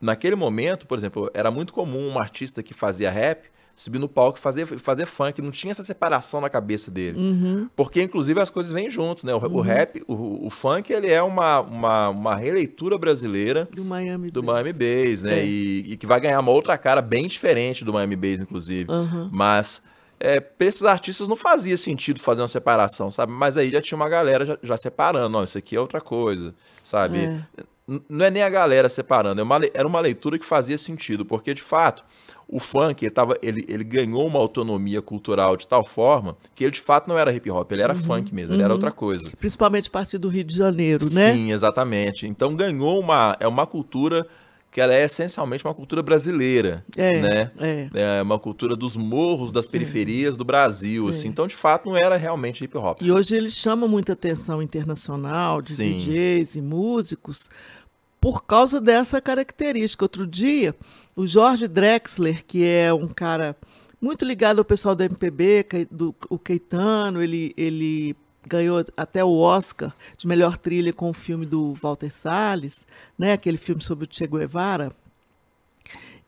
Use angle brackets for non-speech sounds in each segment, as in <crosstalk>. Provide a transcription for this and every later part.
naquele momento, por exemplo, era muito comum um artista que fazia rap subir no palco e fazer, fazer funk. Não tinha essa separação na cabeça dele. Uhum. Porque, inclusive, as coisas vêm juntos, né? O, uhum. o rap, o, o, funk, ele é uma, uma, uma, releitura brasileira do Miami do Miami Bass né? É. E, e, que vai ganhar uma outra cara bem diferente do Miami Bass, inclusive. Uhum. Mas... É, para esses artistas não fazia sentido fazer uma separação, sabe? Mas aí já tinha uma galera já, já separando, ó, isso aqui é outra coisa, sabe? É não é nem a galera separando, é uma, era uma leitura que fazia sentido, porque de fato o funk ele, tava, ele, ele ganhou uma autonomia cultural de tal forma que ele de fato não era hip hop, ele era uhum, funk mesmo, uhum. ele era uhum. outra coisa. Principalmente a partir do Rio de Janeiro, né? Sim, exatamente. Então ganhou uma, é uma cultura que ela é essencialmente uma cultura brasileira, é, né? É. é. uma cultura dos morros, das é. periferias é. do Brasil, é. assim. Então, de fato, não era realmente hip hop. E hoje ele chama muita atenção internacional de Sim. DJs e músicos, por causa dessa característica. Outro dia, o Jorge Drexler, que é um cara muito ligado ao pessoal do MPB, do o Caetano, ele, ele ganhou até o Oscar de melhor trilha com o filme do Walter Salles, né, aquele filme sobre o Che Guevara.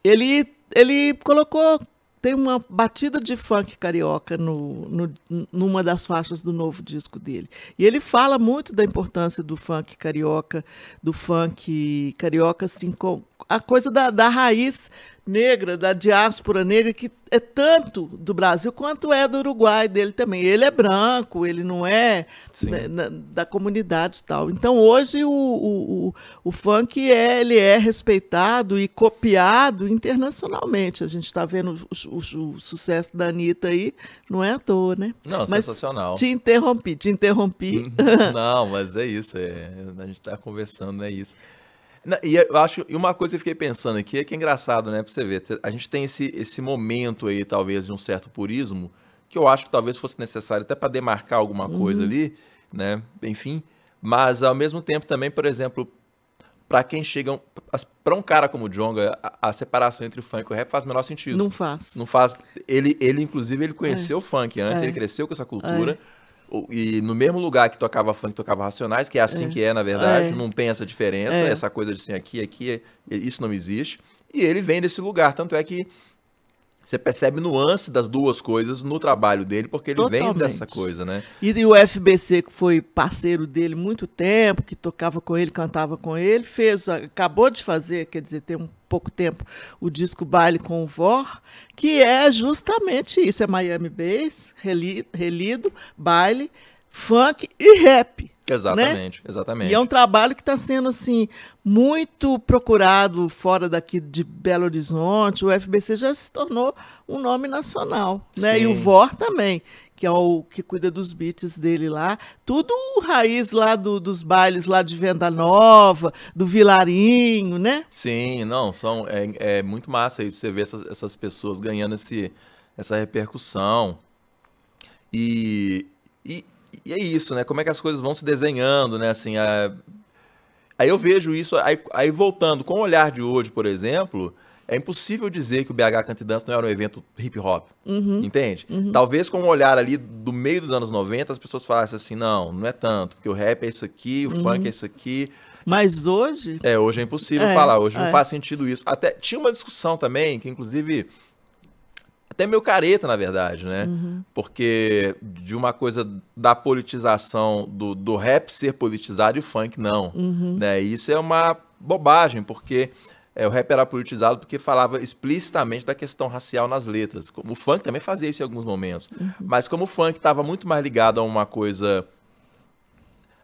Ele ele colocou tem uma batida de funk carioca no, no, numa das faixas do novo disco dele. E ele fala muito da importância do funk carioca, do funk carioca, assim, com a coisa da, da raiz negra, da diáspora negra, que é tanto do Brasil quanto é do Uruguai dele também. Ele é branco, ele não é da, da, comunidade tal. Então, hoje, o, o, o, o, funk é, ele é respeitado e copiado internacionalmente. A gente está vendo o, o, o, sucesso da Anitta aí, não é à toa, né? Não, mas sensacional. Te interrompi, te interrompi. <laughs> não, mas é isso. É, a gente está conversando, é isso. E eu acho, e uma coisa que eu fiquei pensando aqui é que é engraçado, né? Pra você ver, a gente tem esse, esse momento aí, talvez, de um certo purismo, que eu acho que talvez fosse necessário até para demarcar alguma uhum. coisa ali, né? Enfim. Mas ao mesmo tempo também, por exemplo, para quem chega. para um cara como o Jonga, a, a, separação entre o funk e o rap faz o menor sentido. Não faz. Não faz. Ele, ele inclusive, ele conheceu é. o funk antes, é. ele cresceu com essa é. cultura. É e no mesmo lugar que tocava funk, tocava Racionais, que é assim é. que é, na verdade, é. não tem essa diferença, é. essa coisa de assim, aqui, aqui, isso não existe. E ele vem desse lugar, tanto é que você percebe nuance das duas coisas no trabalho dele, porque ele Totalmente. vem dessa coisa, né? E, o FBC, que foi parceiro dele muito tempo, que tocava com ele, cantava com ele, fez, acabou de fazer, quer dizer, tem um pouco tempo o disco Baile com o Vor, que é justamente isso, é Miami Bass, relido, relido baile, funk e rap. Né? Exatamente, né? exatamente. E é um trabalho que está sendo assim muito procurado fora daqui de Belo Horizonte. O FBC já se tornou um nome nacional, né? Sim. E o VOR também, que é o que cuida dos beats dele lá. Tudo raiz lá do, dos bailes lá de Venda Nova, do Vilarinho, né? Sim, não, são é, é muito massa isso. Você vê essas, essas pessoas ganhando esse, essa repercussão. E, e e é isso, né? Como é que as coisas vão se desenhando, né? Assim, a... É, aí eu vejo isso, aí, aí, voltando, com o olhar de hoje, por exemplo, é impossível dizer que o BH Cantidance não era um evento hip hop, uhum. entende? Uhum. Talvez com o um olhar ali do meio dos anos 90, as pessoas falassem assim, não, não é tanto, porque o rap é isso aqui, o uhum. funk é isso aqui. Mas hoje... É, hoje é impossível é, falar, hoje é. não faz sentido isso. Até tinha uma discussão também, que inclusive até meio careta, na verdade, né? Uhum. Porque de uma coisa da politização, do, do rap ser politizado e o funk não. Uhum. Né? isso é uma bobagem, porque é, o rap era politizado porque falava explicitamente da questão racial nas letras. O funk também fazia isso em alguns momentos. Uhum. Mas como o funk estava muito mais ligado a uma coisa.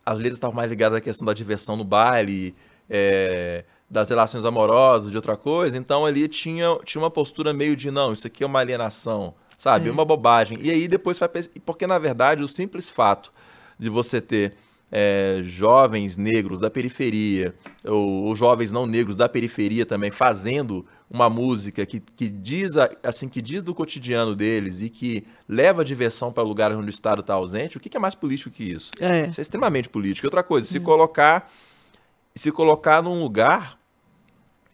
As letras estavam mais ligadas à questão da diversão no baile. É, das relações amorosas, de outra coisa. Então ali tinha, tinha uma postura meio de não, isso aqui é uma alienação, sabe? É. Uma bobagem. E aí depois vai porque na verdade o simples fato de você ter é, jovens negros da periferia ou, ou, jovens não negros da periferia também fazendo uma música que, que diz assim que diz do cotidiano deles e que leva diversão para lugares onde o Estado está ausente. O que, que, é mais político que isso? É. Isso é extremamente político. E outra coisa, se é. colocar se colocar num lugar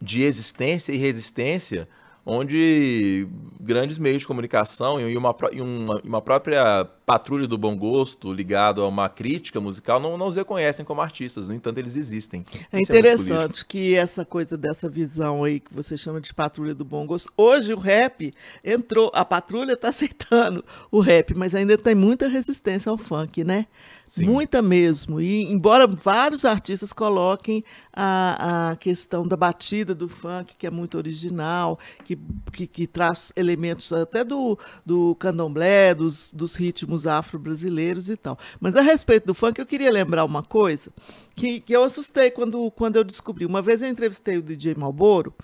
de existência e resistência onde grandes meios de comunicação e uma, e uma, uma própria Patrulha do Bom Gosto ligado a uma crítica musical não, não os reconhecem como artistas, no entanto, eles existem. É interessante que essa coisa dessa visão aí que você chama de Patrulha do Bom Gosto, hoje o rap entrou, a patrulha está <laughs> aceitando o rap, mas ainda tem muita resistência ao funk, né? Sim. Muita mesmo. E embora vários artistas coloquem a, a questão da batida do funk, que é muito original, que, que, que traz elementos até do, do candomblé, dos, dos ritmos os afro-brasileiros e tal. Mas a respeito do funk, eu queria lembrar uma coisa que, que eu assustei quando, quando eu descobri. Uma vez eu entrevistei o DJ Malboro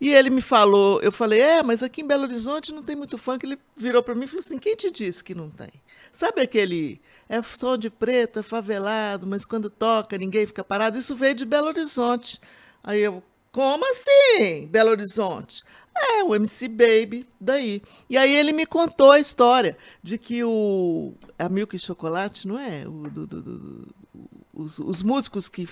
e ele me falou, eu falei, é, mas aqui em Belo Horizonte não tem muito funk. Ele virou para mim e falou assim, quem te disse que não tem? Sabe aquele é som de preto, é favelado, mas quando toca ninguém fica parado? Isso veio de Belo Horizonte. Aí eu como assim, Belo Horizonte? É, o MC Baby, daí. E aí ele me contou a história de que o. A Milk e Chocolate, não é? O, do, do, do, os, os, músicos que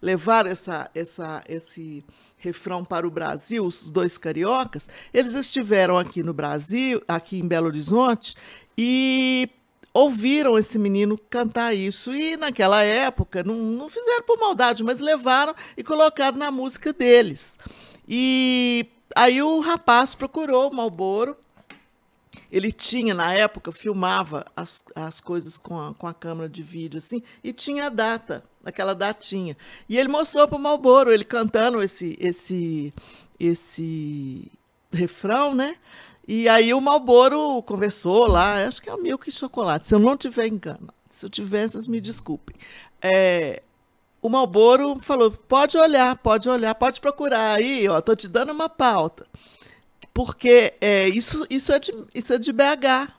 levaram essa, essa, esse refrão para o Brasil, os dois cariocas, eles estiveram aqui no Brasil, aqui em Belo Horizonte, e ouviram esse menino cantar isso. E naquela época, não, não fizeram por maldade, mas levaram e colocaram na música deles. E aí o rapaz procurou o Malboro. Ele tinha, na época, filmava as, as coisas com a, com a câmera de vídeo, assim, e tinha a data, aquela datinha. E ele mostrou para o Malboro, ele cantando esse, esse, esse refrão, né? E aí o Malboro conversou lá, acho que é o milk e chocolate, se eu não tiver engano. Se eu tiver, vocês me desculpem. É, o Malboro falou, pode olhar, pode olhar, pode procurar aí, ó, tô te dando uma pauta. Porque é, isso, isso, é de, isso é de BH.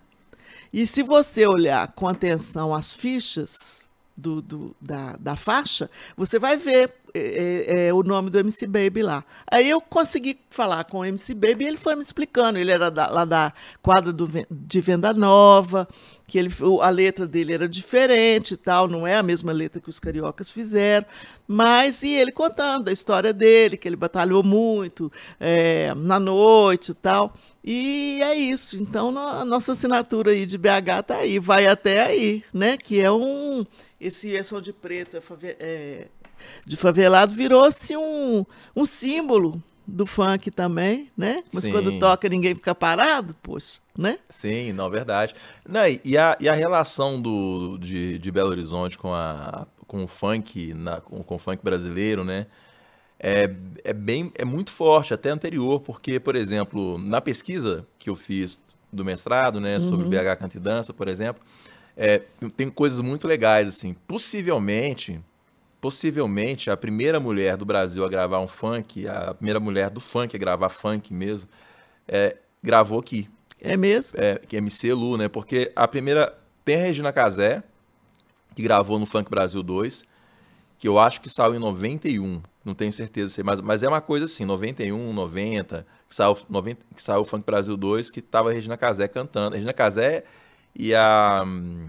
E se você olhar com atenção as fichas do, do, da, da faixa, você vai ver é, é, é, o nome do MC Baby lá. Aí eu consegui falar com o MC Baby e ele foi me explicando. Ele era da, lá da quadra do, de Venda Nova, que ele, a letra dele era diferente e tal, não é a mesma letra que os cariocas fizeram, mas e ele contando a história dele, que ele batalhou muito é, na noite e tal. E é isso. Então, a nossa assinatura aí de BH tá aí, vai até aí, né? Que é um. Esse é som de preto, é, é de favelado, virou-se um, um símbolo do funk também, né? Mas Sim. quando toca ninguém fica parado, poxa, né? Sim, não, verdade. Não, e, a, e a relação do, de, de Belo Horizonte com, a, com o funk, na, com, com o funk brasileiro, né? É, é, bem, é muito forte, até anterior, porque, por exemplo, na pesquisa que eu fiz do mestrado, né, sobre uhum. BH Canto e Dança, por exemplo, é, tem coisas muito legais, assim, possivelmente possivelmente a primeira mulher do Brasil a gravar um funk, a primeira mulher do funk a gravar funk mesmo, é, gravou aqui. É mesmo? É, que é MC Lu, né? Porque a primeira. Tem a Regina Casé, que gravou no Funk Brasil 2, que eu acho que saiu em 91. Não tenho certeza, é mas, mas é uma coisa assim, 91, 90, que saiu, 90, que saiu o Funk Brasil 2, que tava a Regina Casé cantando. A Regina Casé e a. Hum,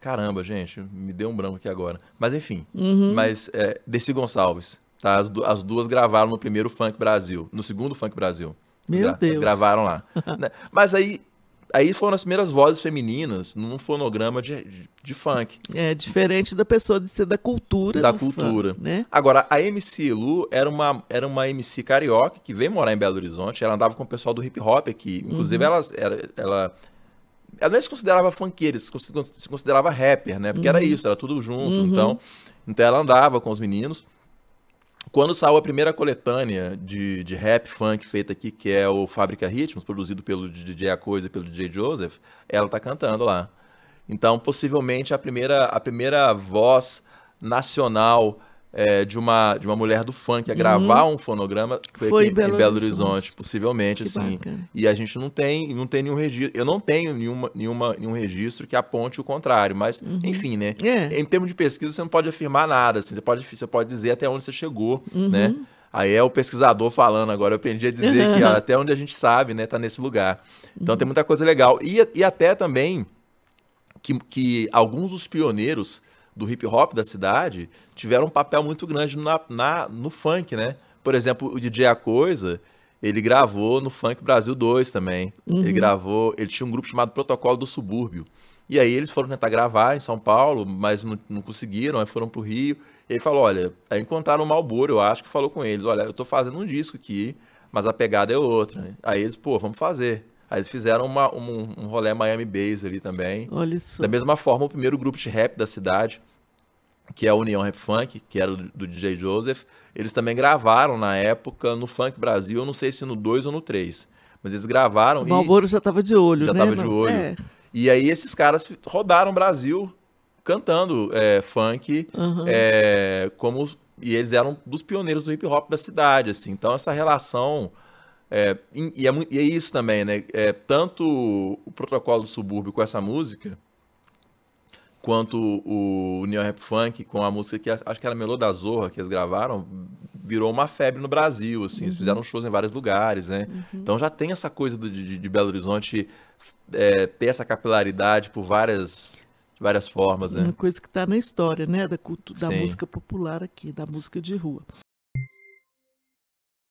Caramba, gente, me deu um branco aqui agora. Mas enfim, uhum. mas é, Desi Gonçalves, tá? As, du as, duas gravaram no primeiro Funk Brasil, no segundo Funk Brasil. Meu Gra Deus. Gravaram lá. <laughs> né? Mas aí, aí foram as primeiras vozes femininas num fonograma de, de, de funk. É, diferente da pessoa de ser da cultura. Da cultura. Funk, né? Agora, a MC Lu era uma, era uma MC carioca que veio morar em Belo Horizonte. Ela andava com o pessoal do hip hop aqui. Inclusive, uhum. ela, ela, ela ela nem se considerava funkeira, se considerava rapper, né? Porque uhum. era isso, era tudo junto. Uhum. Então, então ela andava com os meninos. Quando saiu a primeira coletânea de, de rap funk feita aqui, que é o Fábrica Ritmos, produzido pelo DJ A Coisa e pelo DJ Joseph, ela tá cantando lá. Então, possivelmente, a primeira, a primeira voz nacional é, de, uma, de uma mulher do funk a uhum. gravar um fonograma foi, foi aqui, em Belo, Horizonte, possivelmente, que assim. Bacana. E a gente não tem, não tem nenhum registro. Eu não tenho nenhuma, nenhuma, nenhum registro que aponte o contrário, mas, uhum. enfim, né? É. Em termos de pesquisa, você não pode afirmar nada, assim, você pode, você pode dizer até onde você chegou, uhum. né? Aí é o pesquisador falando agora. Eu aprendi a dizer que ó, <laughs> até onde a gente sabe, né, tá nesse lugar. Então tem uhum. muita coisa legal. E, e até também que, que alguns dos pioneiros do hip hop da cidade tiveram um papel muito grande na, na, no funk, né? Por exemplo, o DJ A Coisa, ele gravou no Funk Brasil 2 também. Uhum. Ele gravou, ele tinha um grupo chamado Protocolo do Subúrbio. E aí eles foram tentar gravar em São Paulo, mas não, não conseguiram, aí foram pro Rio. E ele falou, olha, aí é encontraram o Malboro, eu acho, que falou com eles, olha, eu tô fazendo um disco aqui, mas a pegada é outra. Aí eles, pô, vamos fazer. Aí eles fizeram uma, um, um rolê Miami Bass ali também. Olha isso. Da mesma forma, o primeiro grupo de rap da cidade, que é a União Rap Funk, que era do, do DJ Joseph, eles também gravaram na época no Funk Brasil, eu não sei se no 2 ou no 3. Mas eles gravaram. O Malboro já tava de olho, já né? Já tava de olho. É. E aí esses caras rodaram o Brasil cantando é, funk uhum. é, como e eles eram dos pioneiros do hip hop da cidade, assim. Então essa relação é, e, é, e, é, isso também, né? É, tanto o protocolo do subúrbio com essa música, quanto o, o Neo Rap Funk com a música que acho que era Melô da Zorra que eles gravaram, virou uma febre no Brasil, assim. Uhum. Eles fizeram shows em vários lugares, né? Uhum. Então já tem essa coisa do, de, de, Belo Horizonte é, ter essa capilaridade por várias várias formas, né? Uma coisa que está na história, né? Da, culto, da música popular aqui, da música de rua.